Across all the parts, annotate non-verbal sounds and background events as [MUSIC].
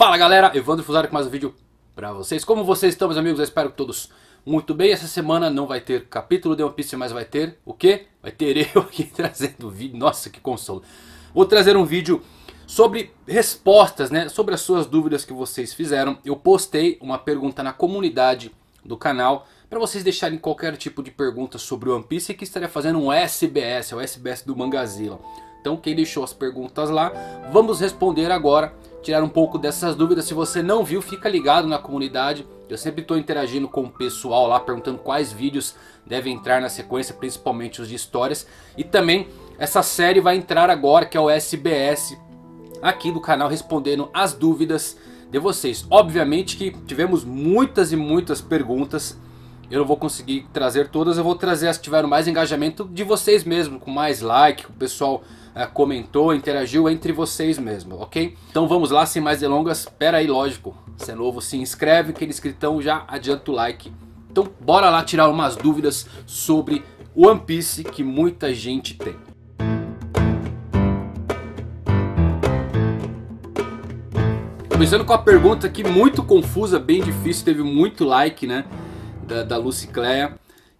Fala galera, Evandro Fusari com mais um vídeo pra vocês. Como vocês estão, meus amigos? Eu espero que todos muito bem. Essa semana não vai ter capítulo de One Piece, mas vai ter o quê? Vai ter [LAUGHS] eu aqui trazendo o vídeo. Nossa, que consolo. Vou trazer um vídeo sobre respostas, né? Sobre as suas dúvidas que vocês fizeram. Eu postei uma pergunta na comunidade do canal para vocês deixarem qualquer tipo de pergunta sobre One Piece que estaria fazendo um SBS, é o SBS do mangazila. Então quem deixou as perguntas lá, vamos responder agora tirar um pouco dessas dúvidas. Se você não viu, fica ligado na comunidade. Eu sempre estou interagindo com o pessoal lá, perguntando quais vídeos devem entrar na sequência, principalmente os de histórias. E também essa série vai entrar agora, que é o SBS, aqui do canal, respondendo as dúvidas de vocês. Obviamente que tivemos muitas e muitas perguntas. Eu não vou conseguir trazer todas, eu vou trazer as que tiveram mais engajamento de vocês mesmo, com mais like, o pessoal eh, comentou, interagiu entre vocês mesmo, ok? Então vamos lá, sem mais delongas. Pera aí, lógico, se é novo, se inscreve, aquele escritão inscritão já adianta o like. Então bora lá tirar umas dúvidas sobre One Piece que muita gente tem. Começando com a pergunta aqui muito confusa, bem difícil, teve muito like, né? Da, da Lucy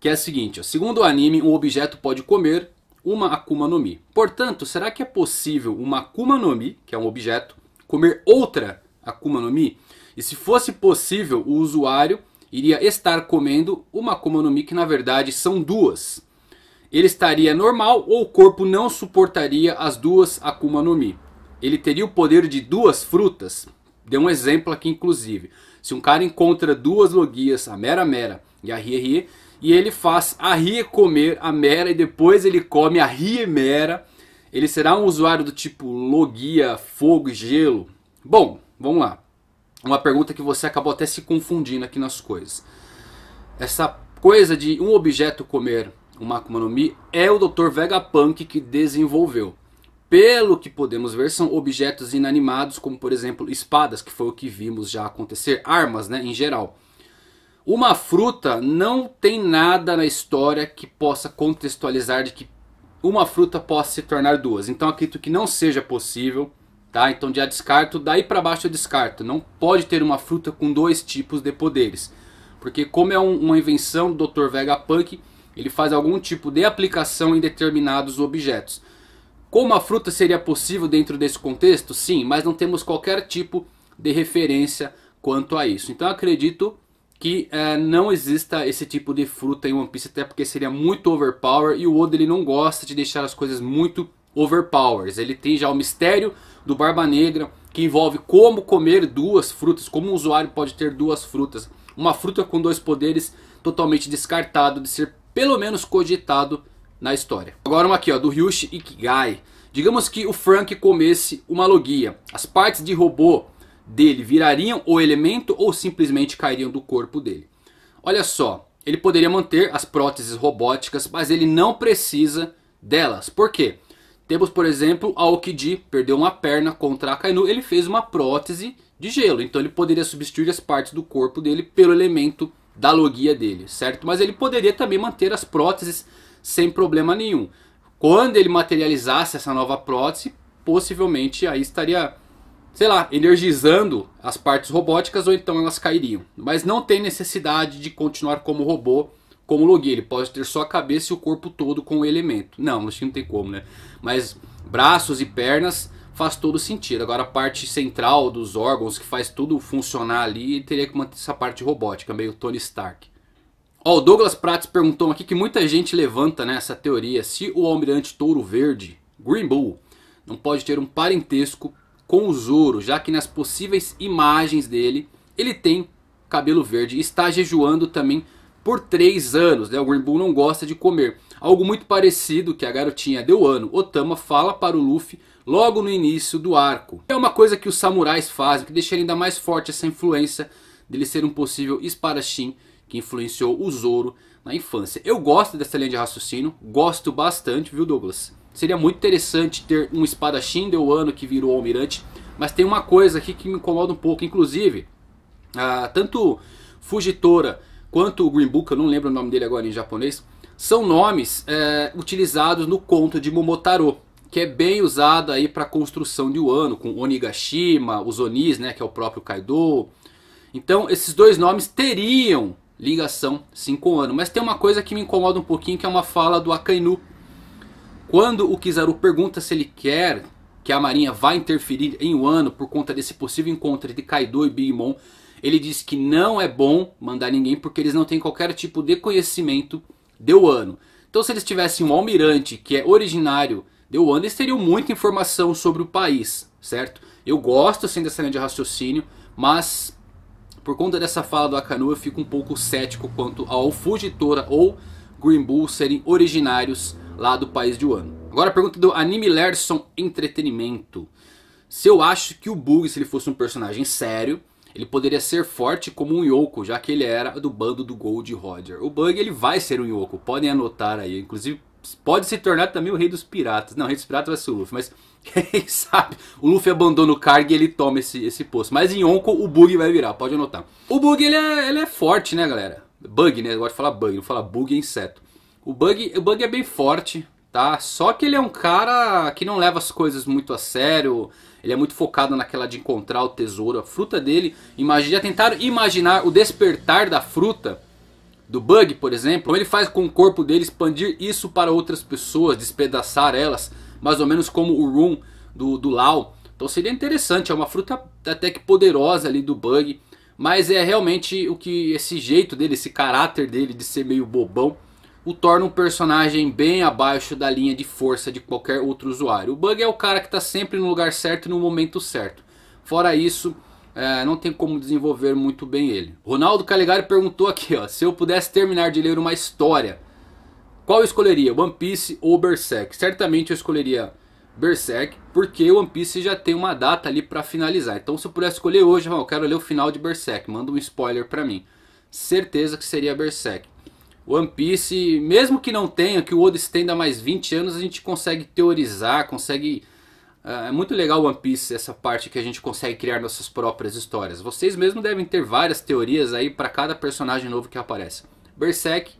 que é a seguinte: ó, segundo o anime, um objeto pode comer uma Akuma no Mi. Portanto, será que é possível uma Akuma no Mi, que é um objeto, comer outra Akuma no Mi? E se fosse possível, o usuário iria estar comendo uma Akuma no Mi que na verdade são duas. Ele estaria normal ou o corpo não suportaria as duas Akuma no Mi. Ele teria o poder de duas frutas. Deu um exemplo aqui inclusive. Se um cara encontra duas logias, a Mera Mera e a Rie Rie, e ele faz a Rie comer a Mera e depois ele come a Rie Mera. Ele será um usuário do tipo Logia, Fogo e Gelo? Bom, vamos lá. Uma pergunta que você acabou até se confundindo aqui nas coisas. Essa coisa de um objeto comer uma Akuma no Mi é o Dr. Vegapunk que desenvolveu. Pelo que podemos ver, são objetos inanimados, como por exemplo espadas, que foi o que vimos já acontecer, armas né, em geral. Uma fruta não tem nada na história que possa contextualizar de que uma fruta possa se tornar duas. Então acredito que não seja possível, tá? Então já descarto, daí para baixo eu descarto. Não pode ter uma fruta com dois tipos de poderes. Porque como é um, uma invenção do Dr. Vegapunk, ele faz algum tipo de aplicação em determinados objetos. Como a fruta seria possível dentro desse contexto? Sim, mas não temos qualquer tipo de referência quanto a isso. Então acredito que uh, não exista esse tipo de fruta em One Piece, até porque seria muito overpower e o Oda ele não gosta de deixar as coisas muito overpowers. Ele tem já o mistério do Barba Negra, que envolve como comer duas frutas, como um usuário pode ter duas frutas. Uma fruta com dois poderes totalmente descartado de ser pelo menos cogitado na história. Agora uma aqui ó, do Ryushi Ikigai. Digamos que o Frank comesse uma logia. As partes de robô dele virariam o elemento ou simplesmente cairiam do corpo dele. Olha só, ele poderia manter as próteses robóticas, mas ele não precisa delas. Por quê? Temos, por exemplo, Aokiji perdeu uma perna contra a Kainu, ele fez uma prótese de gelo, então ele poderia substituir as partes do corpo dele pelo elemento da logia dele, certo? Mas ele poderia também manter as próteses sem problema nenhum. Quando ele materializasse essa nova prótese, possivelmente aí estaria sei lá, energizando as partes robóticas ou então elas cairiam. Mas não tem necessidade de continuar como robô, como Logi. Ele pode ter só a cabeça e o corpo todo com o elemento. Não, acho que não tem como, né? Mas braços e pernas faz todo sentido. Agora a parte central dos órgãos que faz tudo funcionar ali, teria que manter essa parte robótica, meio Tony Stark. Ó, o Douglas Prates perguntou aqui que muita gente levanta né, essa teoria se o almirante Touro Verde, Green Bull, não pode ter um parentesco com o Zoro, já que nas possíveis imagens dele, ele tem cabelo verde e está jejuando também por 3 anos. Né? O Green Bull não gosta de comer. Algo muito parecido que a garotinha deu ano, Otama fala para o Luffy logo no início do arco. É uma coisa que os samurais fazem, que deixa ainda mais forte essa influência dele ser um possível espadachim que influenciou o Zoro na infância. Eu gosto dessa linha de raciocínio, gosto bastante, viu Douglas? Seria muito interessante ter um espadachim Wano que virou almirante. Mas tem uma coisa aqui que me incomoda um pouco. Inclusive, ah, tanto Fugitora quanto o Green Book, eu não lembro o nome dele agora em japonês, são nomes eh, utilizados no conto de Momotaro, que é bem usado aí para construção de Wano, com Onigashima, os Onis, né, que é o próprio Kaido. Então, esses dois nomes teriam ligação sim com Wano, mas tem uma coisa que me incomoda um pouquinho, que é uma fala do Akainu, quando o Kizaru pergunta se ele quer que a marinha vá interferir em Wano por conta desse possível encontro de Kaido e Big Mom, ele diz que não é bom mandar ninguém porque eles não têm qualquer tipo de conhecimento de Wano. Então se eles tivessem um almirante que é originário de Wano, eles teriam muita informação sobre o país, certo? Eu gosto sim dessa linha de raciocínio, mas por conta dessa fala do Akanu eu fico um pouco cético quanto ao fugitora ou Green Bull serem originários lá do país de Wano. Agora a pergunta do Anime Lerson Entretenimento. Se eu acho que o Bug, se ele fosse um personagem sério, ele poderia ser forte como um Yoko, já que ele era do bando do Gold Roger. O Bug ele vai ser um Yoko, podem anotar aí. Inclusive pode se tornar também o Rei dos Piratas. Não, o Rei dos Piratas vai ser o Luffy, mas [LAUGHS] quem sabe o Luffy abandona o cargo e ele toma esse, esse posto. Mas em Yonko o Bug vai virar, pode anotar. O Bug ele é, ele é forte né galera? Bug né, eu gosto de falar Bug, não falar Bug é inseto. O Bug, o Bug é bem forte, tá? Só que ele é um cara que não leva as coisas muito a sério. Ele é muito focado naquela de encontrar o tesouro, a fruta dele. Imagina, já tentaram imaginar o despertar da fruta do Bug, por exemplo. Como ele faz com o corpo dele expandir isso para outras pessoas, despedaçar elas. Mais ou menos como o Room do, do Lau. Então seria interessante, é uma fruta até que poderosa ali do Bug. Mas é realmente o que esse jeito dele, esse caráter dele de ser meio bobão o torna um personagem bem abaixo da linha de força de qualquer outro usuário. O Bug é o cara que está sempre no lugar certo e no momento certo. Fora isso, é, não tem como desenvolver muito bem ele. Ronaldo Calegari perguntou aqui, ó, se eu pudesse terminar de ler uma história, qual eu escolheria, One Piece ou Berserk? Certamente eu escolheria Berserk, porque One Piece já tem uma data ali para finalizar. Então se eu pudesse escolher hoje, eu quero ler o final de Berserk, manda um spoiler para mim. Certeza que seria Berserk. One Piece, mesmo que não tenha, que o Oda estenda mais 20 anos, a gente consegue teorizar, consegue... Ah, é muito legal One Piece, essa parte que a gente consegue criar nossas próprias histórias. Vocês mesmo devem ter várias teorias aí para cada personagem novo que aparece. Berserk,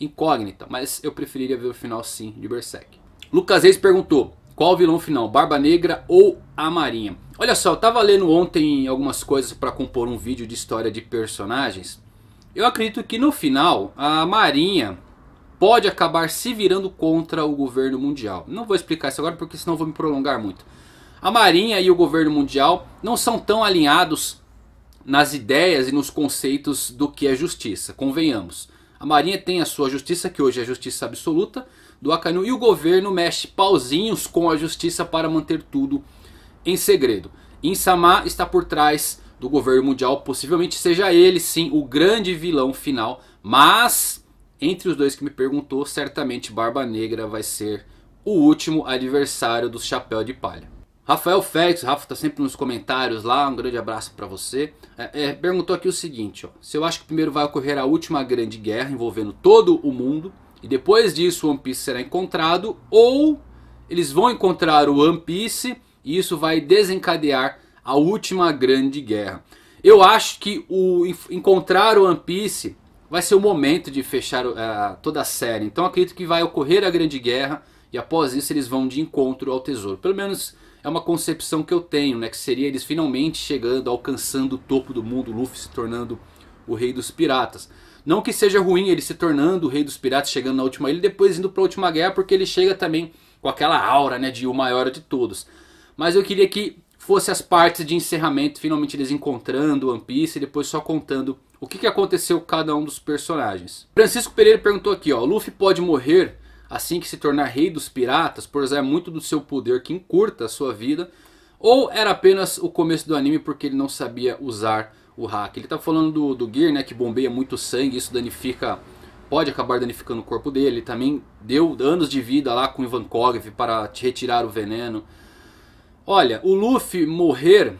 incógnita, mas eu preferiria ver o final sim de Berserk. Lucas Reis perguntou, qual o vilão final, Barba Negra ou a Marinha? Olha só, eu tava lendo ontem algumas coisas para compor um vídeo de história de personagens eu acredito que no final a Marinha pode acabar se virando contra o governo mundial. Não vou explicar isso agora porque senão vou me prolongar muito. A Marinha e o governo mundial não são tão alinhados nas ideias e nos conceitos do que é justiça, convenhamos. A Marinha tem a sua justiça, que hoje é a justiça absoluta do Akainu, e o governo mexe pauzinhos com a justiça para manter tudo em segredo. Insama está por trás do governo mundial, possivelmente seja ele sim o grande vilão final, mas entre os dois que me perguntou, certamente Barba Negra vai ser o último adversário do Chapéu de Palha. Rafael Félix, Rafa está sempre nos comentários lá, um grande abraço para você. É, é, perguntou aqui o seguinte, ó, se eu acho que primeiro vai ocorrer a última grande guerra envolvendo todo o mundo e depois disso o One Piece será encontrado ou eles vão encontrar o One Piece e isso vai desencadear a última grande guerra. Eu acho que o encontrar o One Piece vai ser o momento de fechar uh, toda a série. Então acredito que vai ocorrer a grande guerra e após isso eles vão de encontro ao tesouro. Pelo menos é uma concepção que eu tenho, né? Que seria eles finalmente chegando, alcançando o topo do mundo, Luffy se tornando o rei dos piratas. Não que seja ruim ele se tornando o rei dos piratas, chegando na última ilha e depois indo para a última guerra, porque ele chega também com aquela aura né, de o maior de todos. Mas eu queria que fosse as partes de encerramento, finalmente eles encontrando One Piece e depois só contando o que, que aconteceu com cada um dos personagens. Francisco Pereira perguntou aqui, ó, Luffy pode morrer assim que se tornar rei dos piratas por usar é muito do seu poder que encurta a sua vida? Ou era apenas o começo do anime porque ele não sabia usar o hack? Ele tá falando do, do Gear, né, que bombeia muito sangue, isso danifica... Pode acabar danificando o corpo dele, ele também deu anos de vida lá com Ivan Kogrev para retirar o veneno. Olha, o Luffy morrer,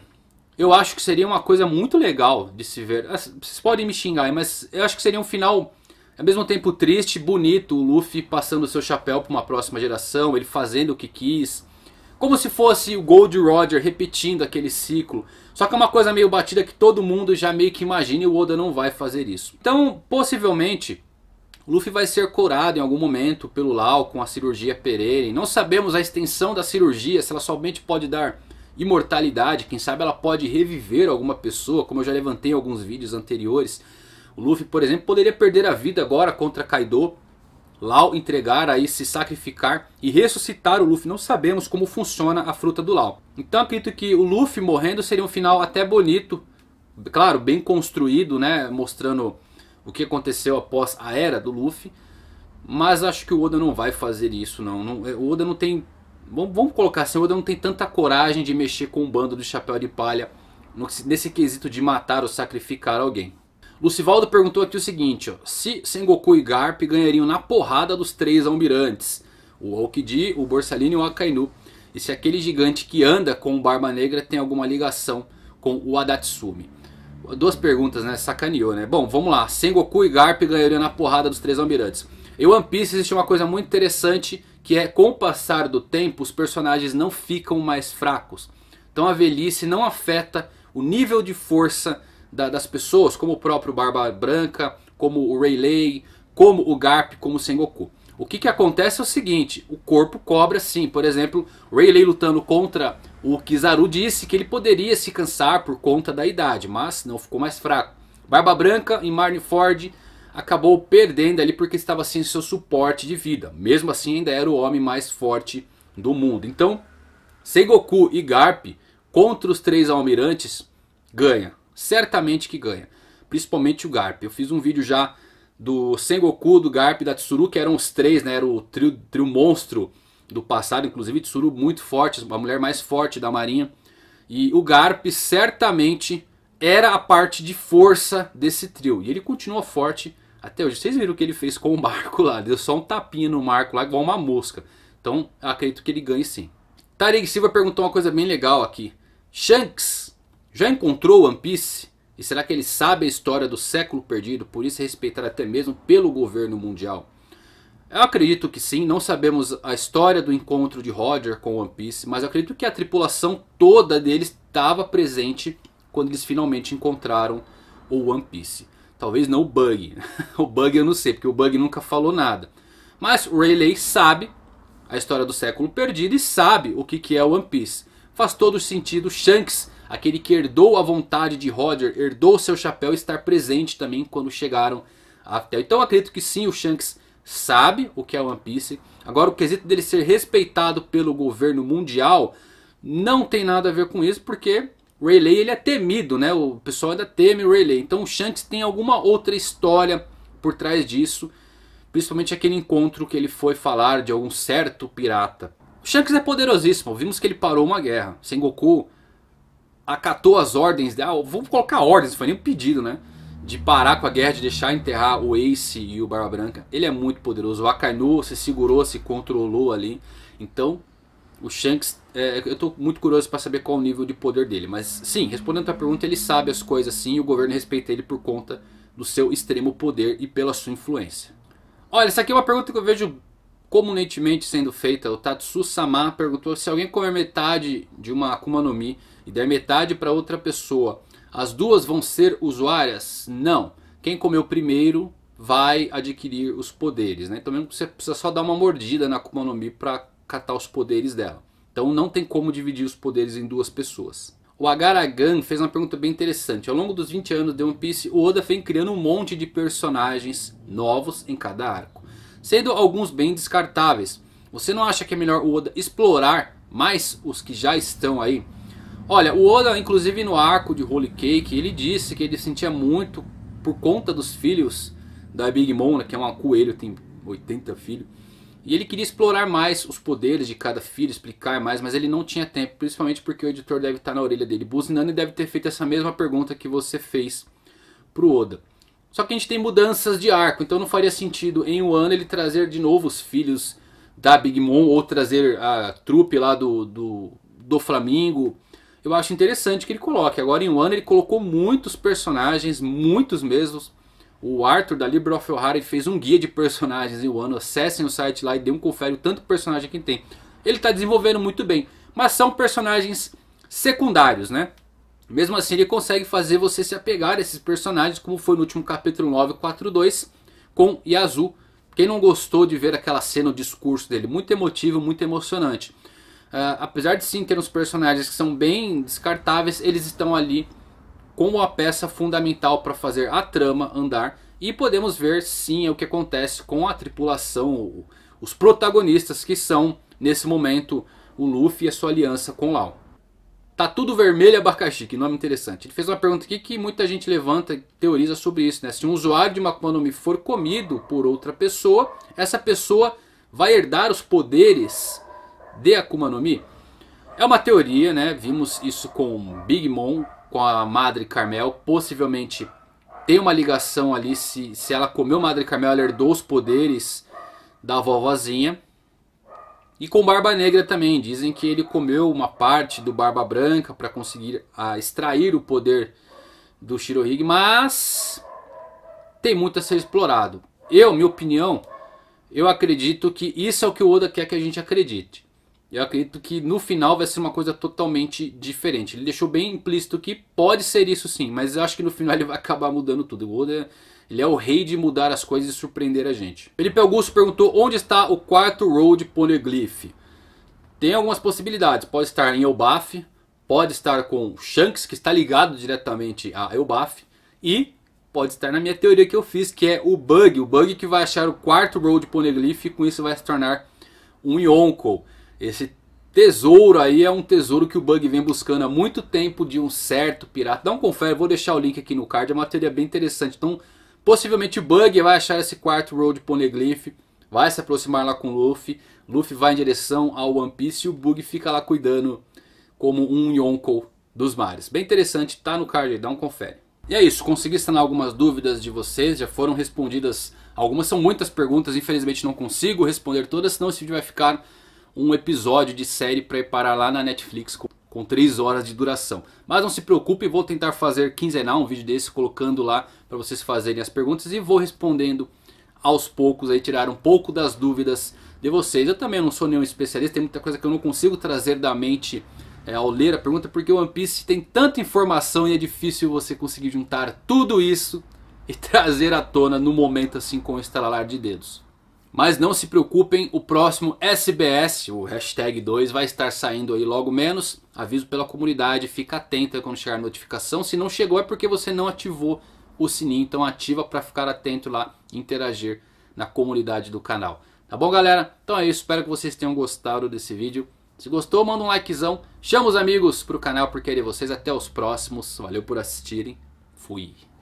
eu acho que seria uma coisa muito legal de se ver. Ah, vocês podem me xingar, mas eu acho que seria um final ao mesmo tempo triste, bonito, o Luffy passando o seu chapéu para uma próxima geração, ele fazendo o que quis. Como se fosse o Gold Roger repetindo aquele ciclo. Só que é uma coisa meio batida que todo mundo já meio que imagina e o Oda não vai fazer isso. Então, possivelmente, o Luffy vai ser curado em algum momento pelo Lau com a cirurgia Pereira. Não sabemos a extensão da cirurgia, se ela somente pode dar imortalidade. Quem sabe ela pode reviver alguma pessoa, como eu já levantei em alguns vídeos anteriores. O Luffy, por exemplo, poderia perder a vida agora contra Kaido. Lau entregar aí, se sacrificar e ressuscitar o Luffy. Não sabemos como funciona a fruta do Lau. Então acredito que o Luffy morrendo seria um final até bonito. Claro, bem construído, né? Mostrando o que aconteceu após a era do Luffy. Mas acho que o Oda não vai fazer isso, não. não é, o Oda não tem. Vamos, vamos colocar assim: o Oda não tem tanta coragem de mexer com o bando do chapéu de palha nesse quesito de matar ou sacrificar alguém. Lucivaldo perguntou aqui o seguinte: ó, se Sengoku e Garp ganhariam na porrada dos três almirantes, o Aokiji, o Borsalino e o Akainu, e se aquele gigante que anda com o Barba Negra tem alguma ligação com o Adatsumi duas perguntas, né? Sacaneou, né? Bom, vamos lá. Sengoku e Garp ganhariam na porrada dos três almirantes. Em One Piece existe uma coisa muito interessante que é com o passar do tempo os personagens não ficam mais fracos. Então a velhice não afeta o nível de força da, das pessoas, como o próprio Barba Branca, como o Rayleigh, como o Garp, como o Sengoku. O que, que acontece é o seguinte, o corpo cobra sim, por exemplo, Rayleigh lutando contra o Kizaru disse que ele poderia se cansar por conta da idade, mas não ficou mais fraco. Barba Branca e Marne Ford acabou perdendo ali porque estava sem seu suporte de vida. Mesmo assim ainda era o homem mais forte do mundo. Então Sengoku e Garp contra os três almirantes ganha. Certamente que ganha. Principalmente o Garp. Eu fiz um vídeo já do Sengoku, do Garp e da Tsuru que eram os três, né? Era o trio, trio monstro do passado, inclusive Tsuru muito forte, a mulher mais forte da marinha. E o Garp certamente era a parte de força desse trio. E ele continua forte até hoje. Vocês viram o que ele fez com o Marco lá. Deu só um tapinha no Marco lá, igual uma mosca. Então acredito que ele ganhe sim. Tarek Silva perguntou uma coisa bem legal aqui. Shanks já encontrou One Piece? E será que ele sabe a história do século perdido? Por isso é respeitado até mesmo pelo governo mundial. Eu acredito que sim, não sabemos a história do encontro de Roger com One Piece, mas eu acredito que a tripulação toda deles estava presente quando eles finalmente encontraram o One Piece. Talvez não o Bug, [LAUGHS] o Bug eu não sei, porque o Bug nunca falou nada. Mas o Rayleigh sabe a história do século perdido e sabe o que, que é o One Piece. Faz todo sentido Shanks, aquele que herdou a vontade de Roger, herdou seu chapéu estar presente também quando chegaram até. Então eu acredito que sim, o Shanks sabe o que é One Piece. Agora, o quesito dele ser respeitado pelo governo mundial não tem nada a ver com isso, porque Rayleigh ele é temido, né? O pessoal ainda teme Rayleigh. Então, o Shanks tem alguma outra história por trás disso, principalmente aquele encontro que ele foi falar de algum certo pirata. O Shanks é poderosíssimo, vimos que ele parou uma guerra. Sengoku acatou as ordens, ah, vamos colocar ordens, foi nem um pedido, né? de parar com a guerra, de deixar enterrar o Ace e o Barba Branca. Ele é muito poderoso. O Akainu se segurou, se controlou ali. Então, o Shanks, é, eu estou muito curioso para saber qual o nível de poder dele. Mas sim, respondendo a tua pergunta, ele sabe as coisas sim e o governo respeita ele por conta do seu extremo poder e pela sua influência. Olha, essa aqui é uma pergunta que eu vejo comumente sendo feita. O Tatsu Sama perguntou se alguém comer metade de uma Akuma no Mi e der metade para outra pessoa as duas vão ser usuárias? Não. Quem comeu primeiro vai adquirir os poderes. Né? Então mesmo você precisa só dar uma mordida na Akuma no Mi para catar os poderes dela. Então não tem como dividir os poderes em duas pessoas. O Agaragan fez uma pergunta bem interessante. Ao longo dos 20 anos de One Piece, o Oda vem criando um monte de personagens novos em cada arco. Sendo alguns bem descartáveis. Você não acha que é melhor o Oda explorar mais os que já estão aí? Olha, o Oda, inclusive no arco de Holy Cake, ele disse que ele sentia muito por conta dos filhos da Big Mom, né, que é um coelho, tem 80 filhos. E ele queria explorar mais os poderes de cada filho, explicar mais, mas ele não tinha tempo, principalmente porque o editor deve estar na orelha dele buzinando e deve ter feito essa mesma pergunta que você fez pro Oda. Só que a gente tem mudanças de arco, então não faria sentido em um ano ele trazer de novo os filhos da Big Mom ou trazer a trupe lá do, do, do Flamingo eu acho interessante que ele coloque. Agora em One ele colocou muitos personagens, muitos mesmos. O Arthur da Libra of O'Hara fez um guia de personagens em One. Acessem o site lá e dê um confere o tanto personagem que tem. Ele está desenvolvendo muito bem, mas são personagens secundários, né? Mesmo assim ele consegue fazer você se apegar a esses personagens, como foi no último capítulo 942 com Yazoo. Quem não gostou de ver aquela cena, o discurso dele? Muito emotivo, muito emocionante. Uh, apesar de sim ter uns personagens que são bem descartáveis, eles estão ali como a peça fundamental para fazer a trama andar. E podemos ver sim é o que acontece com a tripulação, os protagonistas que são, nesse momento, o Luffy e a sua aliança com Lau. Tá tudo vermelho abacaxi, que nome interessante. Ele fez uma pergunta aqui que muita gente levanta e teoriza sobre isso, né? Se um usuário de uma Mi for comido por outra pessoa, essa pessoa vai herdar os poderes de Akuma no Mi? É uma teoria, né? Vimos isso com Big Mom, com a Madre Carmel. Possivelmente tem uma ligação ali. Se, se ela comeu Madre Carmel, ela herdou os poderes da vovozinha. E com Barba Negra também. Dizem que ele comeu uma parte do Barba Branca para conseguir a extrair o poder do Shirohige. Mas tem muito a ser explorado. Eu, minha opinião, eu acredito que isso é o que o Oda quer que a gente acredite. Eu acredito que no final vai ser uma coisa totalmente diferente. Ele deixou bem implícito que pode ser isso sim, mas eu acho que no final ele vai acabar mudando tudo. O Oda, ele é o rei de mudar as coisas e surpreender a gente. Felipe Augusto perguntou onde está o quarto Road Poneglyph. Tem algumas possibilidades. Pode estar em Elbaf, pode estar com Shanks, que está ligado diretamente a Elbaf. E pode estar na minha teoria que eu fiz, que é o Bug. O Bug que vai achar o quarto Road Poneglyph e com isso vai se tornar um Yonkou. Esse tesouro aí é um tesouro que o Bug vem buscando há muito tempo de um certo pirata. Dá um confere, vou deixar o link aqui no card, é uma teoria bem interessante. Então, possivelmente o Bug vai achar esse quarto Road Poneglyph, vai se aproximar lá com o Luffy. Luffy vai em direção ao One Piece e o Bug fica lá cuidando como um Yonkou dos mares. Bem interessante, tá no card aí, dá um confere. E é isso, consegui sanar algumas dúvidas de vocês, já foram respondidas, algumas são muitas perguntas, infelizmente não consigo responder todas, senão esse vídeo vai ficar um episódio de série para ir parar lá na Netflix com, com 3 horas de duração. Mas não se preocupe, vou tentar fazer quinzenal um vídeo desse colocando lá para vocês fazerem as perguntas e vou respondendo aos poucos aí tirar um pouco das dúvidas de vocês. Eu também não sou nenhum especialista, tem muita coisa que eu não consigo trazer da mente é, ao ler a pergunta, porque o One Piece tem tanta informação e é difícil você conseguir juntar tudo isso e [LAUGHS] trazer à tona no momento assim com o estalalar de dedos. Mas não se preocupem, o próximo SBS, o hashtag 2, vai estar saindo aí logo menos. Aviso pela comunidade, fica atenta quando chegar a notificação. Se não chegou é porque você não ativou o sininho, então ativa para ficar atento lá e interagir na comunidade do canal. Tá bom, galera? Então é isso, espero que vocês tenham gostado desse vídeo. Se gostou, manda um likezão. Chama os amigos pro canal por querer é vocês. Até os próximos. Valeu por assistirem. Fui.